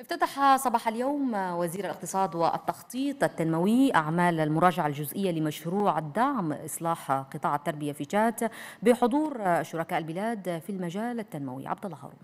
افتتح صباح اليوم وزير الاقتصاد والتخطيط التنموي أعمال المراجعة الجزئية لمشروع الدعم إصلاح قطاع التربية في تشاد بحضور شركاء البلاد في المجال التنموي عبد الله هارون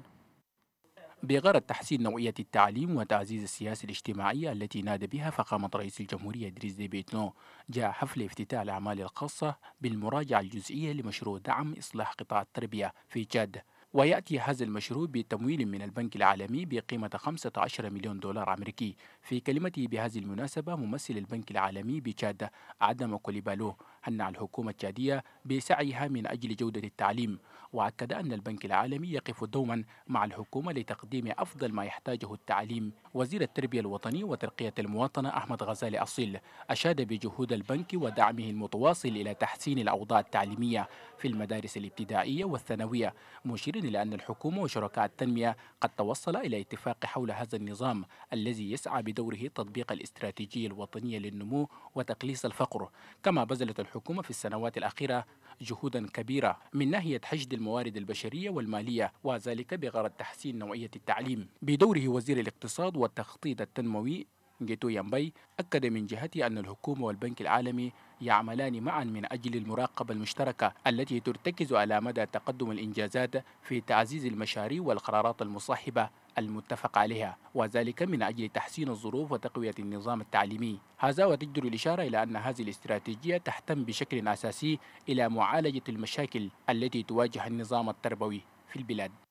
بغرض تحسين نوعية التعليم وتعزيز السياسة الاجتماعية التي نادى بها فخامة رئيس الجمهورية إدريس ديبيتنو جاء حفل افتتاح الأعمال الخاصة بالمراجعة الجزئية لمشروع دعم إصلاح قطاع التربية في جاد ويأتي هذا المشروع بتمويل من البنك العالمي بقيمة 15 مليون دولار أمريكي في كلمته بهذه المناسبة ممثل البنك العالمي بتشاد عدم كوليبالو هنع الحكومة التشادية بسعيها من أجل جودة التعليم وأكد أن البنك العالمي يقف دوما مع الحكومة لتقديم أفضل ما يحتاجه التعليم وزير التربية الوطني وترقية المواطنة أحمد غزالي أصيل أشاد بجهود البنك ودعمه المتواصل إلى تحسين الأوضاع التعليمية في المدارس الابتدائية والثانوية مشيرا إلى أن الحكومة وشركاء التنمية قد توصل إلى اتفاق حول هذا النظام الذي يسعى بدوره تطبيق الاستراتيجية الوطنية للنمو وتقليص الفقر كما بذلت الحكومة في السنوات الأخيرة جهودا كبيرة من ناحية حشد الموارد البشرية والمالية وذلك بغرض تحسين نوعية التعليم بدوره وزير الاقتصاد والتخطيط التنموي جيتو يامبي أكد من جهته أن الحكومة والبنك العالمي يعملان معا من أجل المراقبة المشتركة التي ترتكز على مدى تقدم الإنجازات في تعزيز المشاريع والقرارات المصاحبة المتفق عليها وذلك من أجل تحسين الظروف وتقوية النظام التعليمي هذا وتجدر الإشارة إلى أن هذه الاستراتيجية تهتم بشكل أساسي إلى معالجة المشاكل التي تواجه النظام التربوي في البلاد